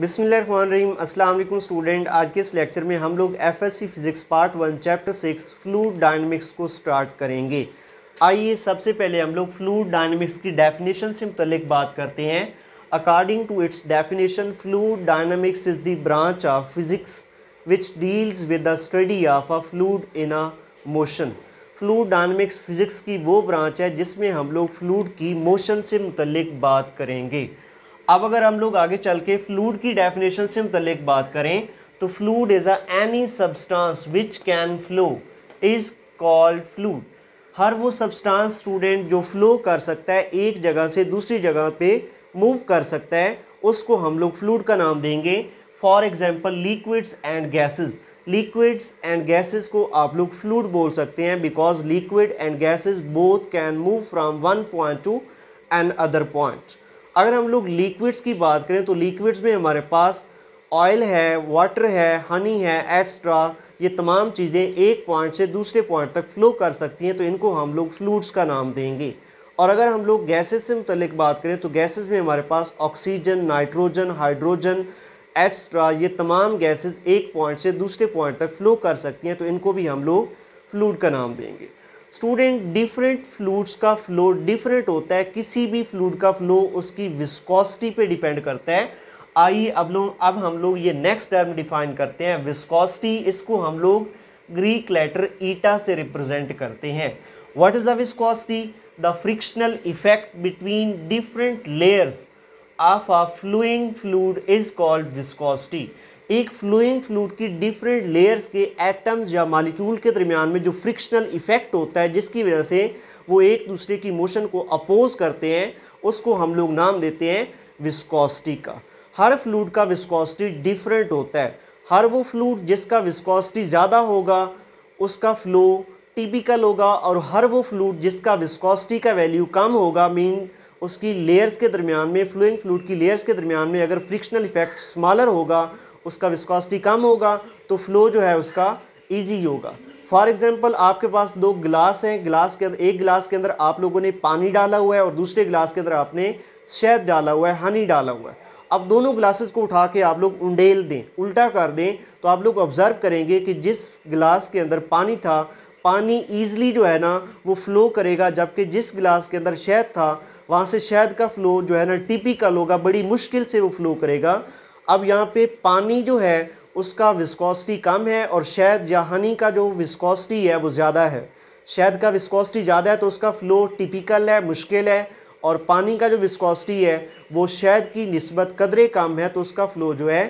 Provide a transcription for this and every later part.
बिसमीम अल्लाम स्टूडेंट आज के इस लेक्चर में हम लोग F S C physics part one chapter six fluid dynamics को स्टार्ट करेंगे आइए सबसे पहले हम लोग फ्लूड डायनमिक्स की डेफिनेशन से मुतलिक बात करते हैं according to its definition fluid dynamics is the branch of physics which deals with the study of a fluid in a motion fluid dynamics physics की वो ब्रांच है जिसमें हम लोग फ्लूड की मोशन से मुतलिक बात करेंगे अब अगर हम लोग आगे चल के फ्लूड की डेफिनेशन से मतलब बात करें तो fluid is a any substance which can flow is called fluid हर वो सब्सटेंस स्टूडेंट जो फ्लो कर सकता है एक जगह से दूसरी जगह पे मूव कर सकता है उसको हम लोग फ्लूड का नाम देंगे for example liquids and gases liquids and gases को आप लोग फ्लूड बोल सकते हैं because liquid and gases both can move from one point to another point अगर हम लोग लिक्विड्स की बात करें तो लिक्विड्स में हमारे पास ऑयल है वाटर है हनी है एक्स्ट्रा ये तमाम चीज़ें एक पॉइंट से दूसरे पॉइंट तक फ्लो कर सकती हैं तो इनको हम लोग फ्लूड्स का नाम देंगे और अगर हम लोग गैसेस से मतलब बात करें तो गैसेस में हमारे पास ऑक्सीजन नाइट्रोजन हाइड्रोजन एक्स्ट्रा ये तमाम गैसेस एक पॉइंट से दूसरे पॉइंट तक फ्लो कर सकती हैं तो इनको भी हम लोग फ्लूड का नाम देंगे स्टूडेंट डिफरेंट फ्लूड्स का फ्लो डिफरेंट होता है किसी भी फ्लूड का फ्लो उसकी विस्कोसिटी पे डिपेंड करता है आइए अब लोग अब हम लोग ये नेक्स्ट टर्म डिफाइन करते हैं विस्कोसिटी इसको हम लोग ग्रीक लेटर ईटा से रिप्रेजेंट करते हैं what is the viscosity the frictional effect between different layers of a flowing fluid is called viscosity एक फ्लोइंग फ्लूड की डिफरेंट लेयर्स के एटम्स या मालिक्यूल के दरमियान में जो फ्रिक्शनल इफेक्ट होता है जिसकी वजह से वो एक दूसरे की मोशन को अपोज करते हैं उसको हम लोग नाम देते हैं विस्कोसिटी का हर फ्लूड का विस्कोसिटी डिफरेंट होता है हर वो फ्लूड जिसका विस्कोसिटी ज़्यादा होगा उसका फ्लो टिपिकल होगा और हर वो फ्लूड जिसका विस्कोसिटी का वैल्यू कम होगा मीन उसकी लेयर्स के दरमियान में फ्लोइंग फ्लूड की लेयर्स के दरमियान में अगर फ्रिक्शनल इफेक्ट स्मॉलर होगा उसका विस्कॉसिटी कम होगा तो फ्लो जो है उसका ईजी होगा फॉर एग्ज़ाम्पल आपके पास दो गिलास हैं गिलास के अंदर एक गिलास के अंदर आप लोगों ने पानी डाला हुआ है और दूसरे गिलास के अंदर आपने शहद डाला हुआ है हनी डाला हुआ है अब दोनों ग्लासेस को उठा के आप लोग उंडेल दें उल्टा कर दें तो आप लोग ऑब्ज़र्व करेंगे कि जिस गिलास के अंदर पानी था पानी ईज़िली जो है ना वो फ़्लो करेगा जबकि जिस गिलास के अंदर शहद था वहाँ से शहद का फ़्लो जो है ना टिपिकल होगा बड़ी मुश्किल से वो फ़्लो करेगा अब यहाँ पे पानी जो है उसका विस्कोसिटी कम है और शहद या हनी का जो विस्कोसिटी है वो ज़्यादा है शहद का विस्कोसिटी ज़्यादा है तो उसका फ़्लो टिपिकल है मुश्किल है और पानी का जो विस्कोसिटी है वो शहद की नस्बत कदरे कम है तो उसका फ़्लो जो है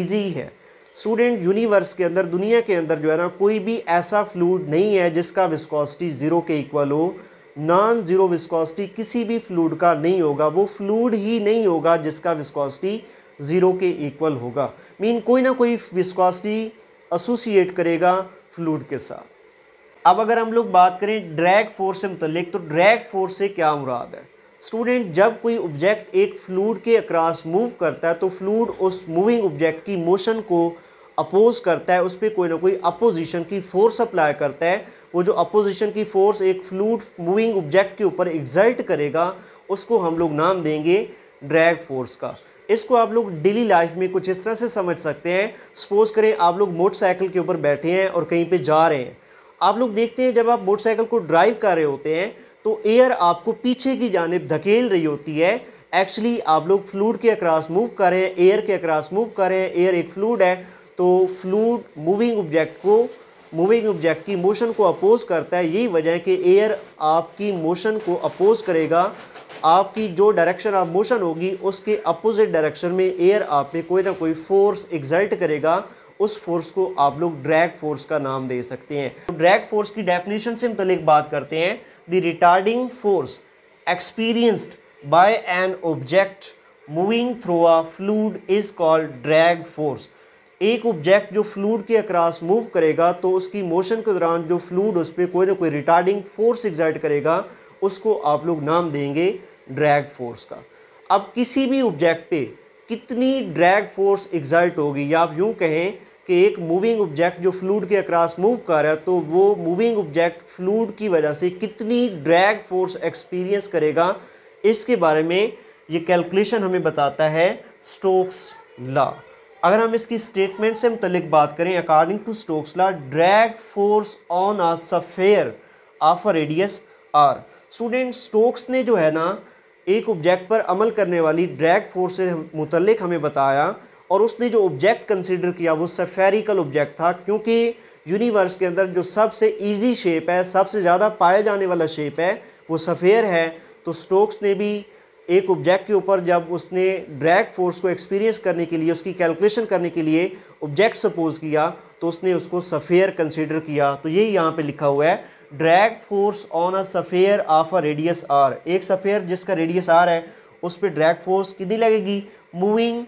ईजी है स्टूडेंट यूनिवर्स के अंदर दुनिया के अंदर जो है ना कोई भी ऐसा फ्लूड नहीं है जिसका विस्कोसिटी ज़ीरो के इक्वल हो नॉन ज़ीरो विस्कोसिटी किसी भी फ्लूड का नहीं होगा वो फ्लूड ही नहीं होगा जिसका विस्कोसिटी ज़ीरो के इक्वल होगा मीन कोई ना कोई विस्कॉसिटी एसोसिएट करेगा फ्लूड के साथ अब अगर हम लोग बात करें ड्रैग फोर्स से मतलब तो ड्रैग फोर्स से क्या मुराद है स्टूडेंट जब कोई ऑब्जेक्ट एक फ्लूड के अक्रॉस मूव करता है तो फ्लूड उस मूविंग ऑब्जेक्ट की मोशन को अपोज करता है उस पर कोई ना कोई अपोजिशन की फोर्स अप्लाई करता है वो जो अपोजिशन की फोर्स एक फ्लूड मूविंग ऑब्जेक्ट के ऊपर एग्जल्ट करेगा उसको हम लोग नाम देंगे ड्रैग फोर्स का इसको आप लोग डेली लाइफ में कुछ इस तरह से समझ सकते हैं सपोज करें आप लोग मोटरसाइकिल के ऊपर बैठे हैं और कहीं पे जा रहे हैं आप लोग देखते हैं जब आप मोटरसाइकिल को ड्राइव कर रहे होते हैं तो एयर आपको पीछे की जानब धकेल रही होती है एक्चुअली आप लोग फ्लूड के अक्रॉस मूव कर रहे हैं एयर के अक्रॉस मूव कर रहे हैं एयर एक फ्लूड है तो फ्लूड मूविंग ऑब्जेक्ट को मूविंग ऑब्जेक्ट की मोशन को अपोज करता है यही वजह है कि एयर आपकी मोशन को अपोज करेगा आपकी जो डायरेक्शन ऑफ मोशन होगी उसके अपोजिट डायरेक्शन में एयर आप पे कोई ना कोई फोर्स एग्जर्ट करेगा उस फोर्स को आप लोग ड्रैग फोर्स का नाम दे सकते हैं तो ड्रैग फोर्स की डेफिनेशन से मतलब बात करते हैं the retarding force experienced by an object moving through a fluid is called drag force एक ऑब्जेक्ट जो फ्लूड के अक्रॉस मूव करेगा तो उसकी मोशन के दौरान जो फ्लूड उस पर कोई ना कोई रिटार्डिंग फोर्स एग्जाइट करेगा उसको आप लोग नाम देंगे ड्रैग फोर्स का अब किसी भी ऑब्जेक्ट पे कितनी ड्रैग फोर्स एग्जाइट होगी या आप यूँ कहें कि एक मूविंग ऑब्जेक्ट जो फ्लूड के अक्रॉस मूव कर रहा है तो वो मूविंग ऑब्जेक्ट फ्लूड की वजह से कितनी ड्रैग फोर्स एक्सपीरियंस करेगा इसके बारे में ये कैलकुलेशन हमें बताता है स्टोक्स ला अगर हम इसकी स्टेटमेंट से मुतलिक बात करें according to Stokes law drag force on a sphere of a radius R student Stokes ने जो है ना एक ऑब्जेक्ट पर अमल करने वाली ड्रैग फोर्स से मुतलक हमें बताया और उसने जो ऑब्जेक्ट कंसिडर किया वो सफेरिकल ऑब्जेक्ट था क्योंकि यूनिवर्स के अंदर जो सबसे ईजी शेप है सबसे ज़्यादा पाया जाने वाला शेप है वो सफ़ेयर है तो स्टोक्स ने भी एक ऑब्जेक्ट के ऊपर जब उसने ड्रैग फोर्स को एक्सपीरियंस करने के लिए उसकी कैलकुलेशन करने के लिए ऑब्जेक्ट सपोज किया तो उसने उसको सफ़ेयर कंसिडर किया तो यही यहाँ पर लिखा हुआ है drag force on a sphere of a radius R एक सफ़ेयर जिसका रेडियस आर है उस पर ड्रैग फोर्स कितनी लगेगी moving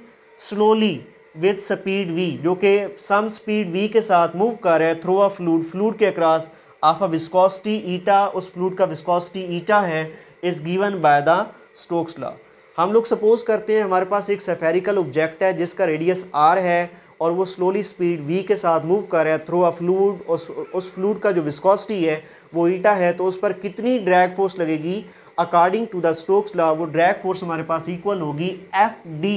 slowly with speed V जो कि सम स्पीड वी के साथ मूव कर रहा है थ्रो अ फ्लूड फ्लूड के across of a viscosity eta उस फ्लूड का विस्कोसिटी ईटा है is given by the Stokes law हम लोग सपोज करते हैं हमारे पास एक सेफेरिकल ऑब्जेक्ट है जिसका रेडियस आर है और वो स्लोली स्पीड वी के साथ मूव कर रहा है थ्रू अ फ्लूड उस फ्लूड का जो विस्कोसिटी है वो ईटा है तो उस पर कितनी ड्रैग फोर्स लगेगी according to the Stokes law वो ड्रैग फोर्स हमारे पास इक्वल होगी F D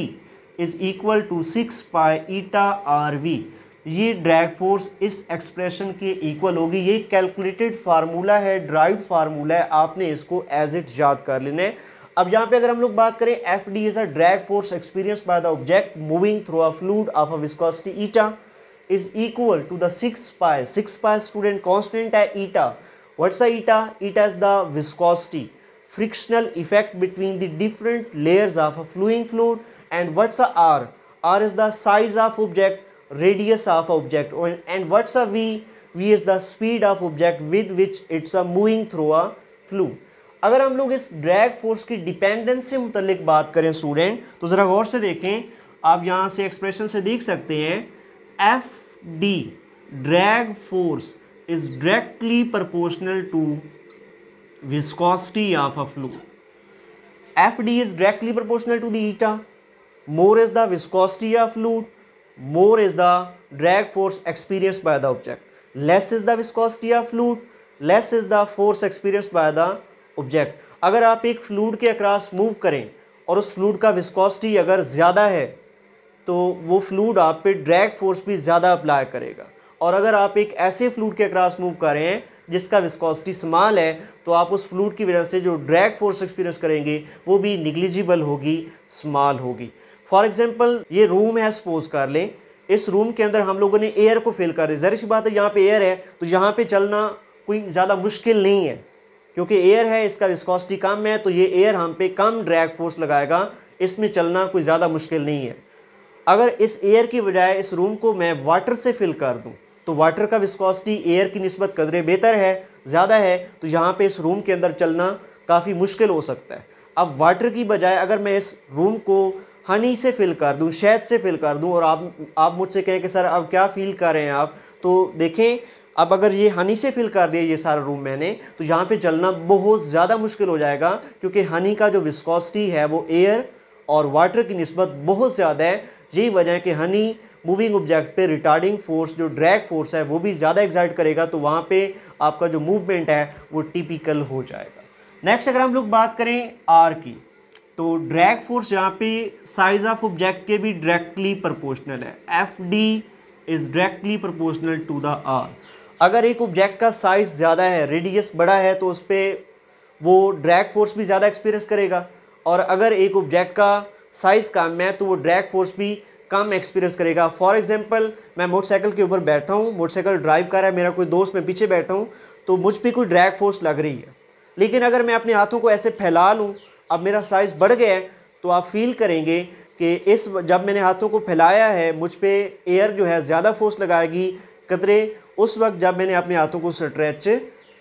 is equal to six pi eta R V ये ड्रैग फोर्स इस एक्सप्रेशन के इक्वल होगी ये कैलकुलेटेड फार्मूला है ड्राइव फार्मूला है आपने इसको एज इट याद कर लेना है अब यहाँ पे अगर हम लोग बात करें F D is a drag force experience by the object moving through a fluid of a viscosity eta is equal to the six pi six pi student constant है eta what's a eta eta is the viscosity frictional effect between the different layers of a flowing fluid and what's a R R is the size of object radius of object and what's a V V is the speed of object with which it's a moving through a fluid अगर हम लोग इस drag force की dependence से मुतलिक बात करें student तो ज़रा गौर से देखें आप यहाँ से एक्सप्रेशन से देख सकते हैं F D drag force is directly proportional to viscosity of a fluid F D is directly proportional to the eta more is the viscosity of fluid more is the drag force experience by the object less is the viscosity of fluid less is the force experience by the object अगर आप एक fluid के across move करें और उस fluid का viscosity अगर ज़्यादा है तो वो फ्लूड आप पे ड्रैग फोर्स भी ज़्यादा अप्लाई करेगा और अगर आप एक ऐसे फ्लूड के अक्रॉस मूव कर रहे हैं जिसका विस्कोसिटी स्मॉल है तो आप उस फ्लूड की वजह से जो ड्रैग फोर्स एक्सपीरियंस करेंगे वो भी निग्लिजिबल होगी स्मॉल होगी फॉर एग्जाम्पल ये रूम है सपोज कर लें इस रूम के अंदर हम लोगों ने एयर को फेल कर दिया जहरी सी बात है यहाँ पर एयर है तो यहाँ पे चलना कोई ज़्यादा मुश्किल नहीं है क्योंकि एयर है इसका विस्कॉसिटी कम है तो ये एयर हम पे कम ड्रैग फोर्स लगाएगा इसमें चलना कोई ज़्यादा मुश्किल नहीं है अगर इस एयर की बजाय इस रूम को मैं वाटर से फिल कर दूँ तो वाटर का विस्कॉसिटी एयर की नस्बत कदरे बेहतर है ज़्यादा है तो यहाँ पर इस रूम के अंदर चलना काफ़ी मुश्किल हो सकता है अब वाटर की बजाय अगर मैं इस रूम को हनी से फिल कर दूँ शहद से फिल कर दूँ और आप आप मुझसे कहें कि सर अब क्या फ़ील कर रहे हैं आप तो देखें अब अगर ये हनी से फिल कर दिया ये सारा रूम मैंने तो यहाँ पे चलना बहुत ज़्यादा मुश्किल हो जाएगा क्योंकि हनी का जो विस्कॉसिटी है वो एयर और वाटर की नस्बत बहुत ज़्यादा है यही वजह है कि हनी मूविंग ऑब्जेक्ट पे रिटार्डिंग फोर्स जो ड्रैग फोर्स है वो भी ज़्यादा एग्जाइट करेगा तो वहाँ पे आपका जो मूवमेंट है वो टिपिकल हो जाएगा नेक्स्ट अगर हम लोग बात करें आर की तो ड्रैग फोर्स यहाँ पे साइज ऑफ ऑब्जेक्ट के भी डायरेक्टली प्रपोर्शनल है F D is directly proportional to the R अगर एक ऑब्जेक्ट का साइज़ ज़्यादा है रेडियस बड़ा है तो उस पर वो ड्रैग फोर्स भी ज़्यादा एक्सपीरियंस करेगा और अगर एक ऑब्जेक्ट का साइज़ कम है तो वो ड्रैग फोर्स भी कम एक्सपीरियंस करेगा फॉर एग्जाम्पल मैं मोटरसाइकिल के ऊपर बैठा हूँ मोटरसाइकिल ड्राइव कर रहा है मेरा कोई दोस्त मैं पीछे बैठा हूँ तो मुझ पर कोई ड्रैग फोर्स लग रही है लेकिन अगर मैं अपने हाथों को ऐसे फैला लूँ अब मेरा साइज़ बढ़ गया है तो आप फील करेंगे कि इस जब मैंने हाथों को फैलाया है मुझ पर एयर जो है ज़्यादा फोर्स लगाएगी कतरे उस वक्त जब मैंने अपने हाथों को स्ट्रेच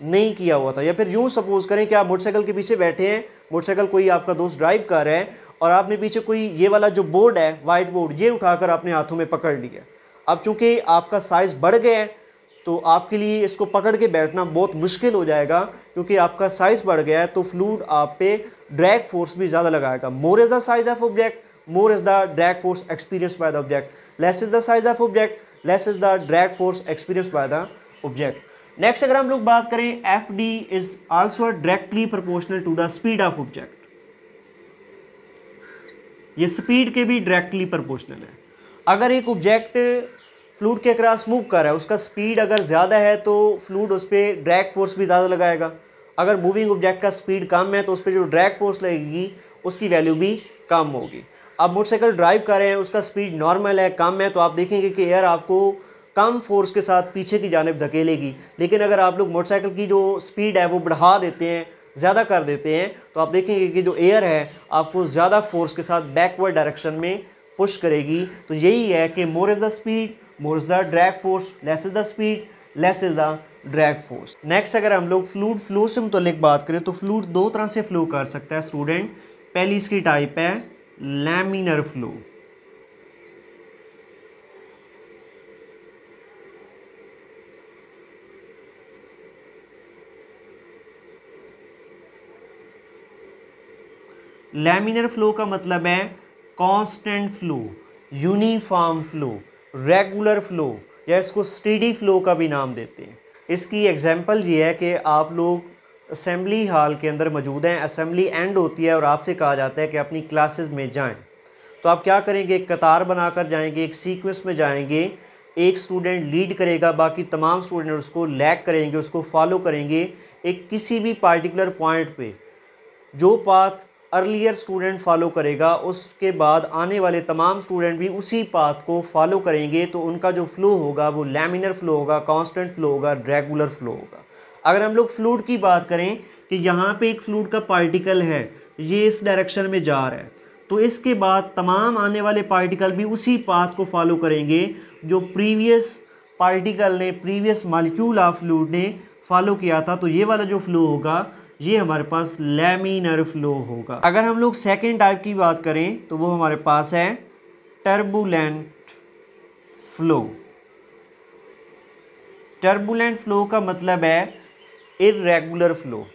नहीं किया हुआ था या फिर यूँ सपोज़ करें कि आप मोटरसाइकिल के पीछे बैठे हैं मोटरसाइकिल कोई आपका दोस्त ड्राइव कर रहा है और आपने पीछे कोई ये वाला जो बोर्ड है वाइट बोर्ड ये उठाकर आपने हाथों में पकड़ लिया अब चूँकि आपका साइज़ बढ़ गया है तो आपके लिए इसको पकड़ के बैठना बहुत मुश्किल हो जाएगा क्योंकि आपका साइज़ बढ़ गया है तो फ्लूड आप पे ड्रैग फोर्स भी ज़्यादा लगाएगा more is the size of object more is the drag force experience by the object less is the size of object less is the drag force experience by the object next अगर हम लोग बात करें F D is also directly proportional to the speed of object ये speed के भी directly proportional है अगर एक ऑब्जेक्ट फ्लूड के क्रॉस मूव कर रहा है उसका स्पीड अगर ज़्यादा है तो फ्लूड उस पर ड्रैग फोर्स भी ज़्यादा लगाएगा अगर मूविंग ऑब्जेक्ट का स्पीड कम है तो उस पर जो ड्रैग फोर्स लगेगी उसकी वैल्यू भी कम होगी आप मोटरसाइकिल ड्राइव कर रहे हैं उसका स्पीड नॉर्मल है कम है तो आप देखेंगे कि एयर आपको कम फोर्स के साथ पीछे की जानब धकेलेगी लेकिन अगर आप लोग मोटरसाइकिल की जो स्पीड है वो बढ़ा देते हैं ज़्यादा कर देते हैं तो आप देखेंगे कि जो एयर है आपको ज़्यादा फोर्स के साथ बैकवर्ड डायरेक्शन में पुश करेगी तो यही है कि more is the speed more is the drag force less is the speed less is the drag force next अगर हम लोग फ्लूड फ्लो से मुतलिक बात करें तो फ्लूड दो तरह से फ्लो कर सकता है स्टूडेंट पहली इसकी टाइप है लैमिनर फ्लो लैमिनर फ्लो का मतलब है constant flow uniform flow regular flow या इसको स्टेडी फ्लो का भी नाम देते हैं इसकी एग्जांपल ये है कि आप लोग असम्बली हाल के अंदर मौजूद हैं असम्बली एंड होती है और आपसे कहा जाता है कि अपनी क्लासेस में जाएं तो आप क्या करेंगे एक कतार बनाकर जाएंगे एक सीक्वेंस में जाएंगे एक स्टूडेंट लीड करेगा बाकी तमाम स्टूडेंट उसको लैग करेंगे उसको फॉलो करेंगे एक किसी भी पार्टिकुलर पॉइंट पर जो पाथ अर्लियर स्टूडेंट फॉलो करेगा उसके बाद आने वाले तमाम स्टूडेंट भी उसी पाथ को फॉलो करेंगे तो उनका जो फ्लो होगा वो लेमिनर फ्लो होगा कांस्टेंट फ्लो होगा रेगुलर फ्लो होगा अगर हम लोग फ्लूड की बात करें कि यहाँ पे एक फ्लूड का पार्टिकल है ये इस डायरेक्शन में जा रहा है तो इसके बाद तमाम आने वाले पार्टिकल भी उसी पाथ को फॉलो करेंगे जो प्रीवियस पार्टिकल ने प्रीवियस मालिक्यूल ऑफ फ्लूड ने फॉलो किया था तो ये वाला जो फ्लो होगा ये हमारे पास लेमिनर फ्लो होगा अगर हम लोग सेकेंड टाइप की बात करें तो वो हमारे पास है टर्बुलेंट फ्लो टर्बुलेंट फ्लो का मतलब है irregular flow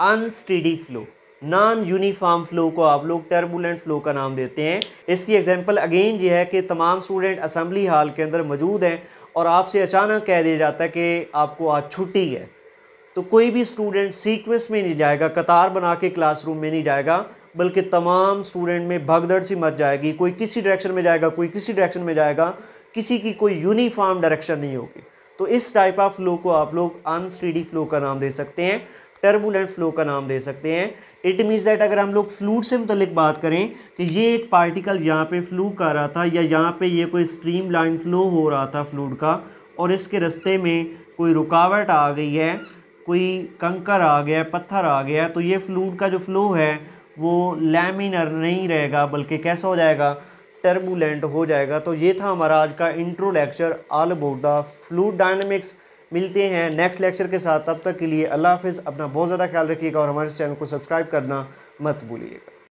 unsteady flow non uniform flow को आप लोग टर्बुलेंट फ्लो का नाम देते हैं इसकी एग्जांपल अगेन ये है कि तमाम स्टूडेंट असम्बली हाल के अंदर मौजूद हैं और आपसे अचानक कह दिया जाता है कि आपको आज छुट्टी है तो कोई भी स्टूडेंट सीक्वेंस में नहीं जाएगा कतार बना के क्लासरूम में नहीं जाएगा बल्कि तमाम स्टूडेंट में भगदड़ सी मच जाएगी कोई किसी डायरेक्शन में जाएगा कोई किसी डायरेक्शन में जाएगा किसी की कोई यूनिफॉर्म डायरेक्शन नहीं होगी तो इस टाइप ऑफ फ्लो को आप लोग अनस्टीडी फ्लो का नाम दे सकते हैं टर्बुलेंट फ्लो का नाम दे सकते हैं इट मीन्स दैट अगर हम लोग फ्लूड से मुतलिक बात करें कि तो ये एक पार्टिकल यहाँ पे फ्लू कर रहा था या यहाँ पे ये कोई स्ट्रीम लाइन फ्लो हो रहा था फ्लूड का और इसके रस्ते में कोई रुकावट आ गई है कोई कंकर आ गया पत्थर आ गया तो ये फ्लूड का जो फ्लो है वो लैमिनर नहीं रहेगा बल्कि कैसा हो जाएगा टर्बुलेंट हो जाएगा तो ये था हमारा आज का intro lecture all about the fluid dynamics मिलते हैं नेक्स्ट लेक्चर के साथ तब तक के लिए अल्लाह हाफिज़ अपना बहुत ज़्यादा ख्याल रखिएगा और हमारे चैनल को सब्सक्राइब करना मत भूलिएगा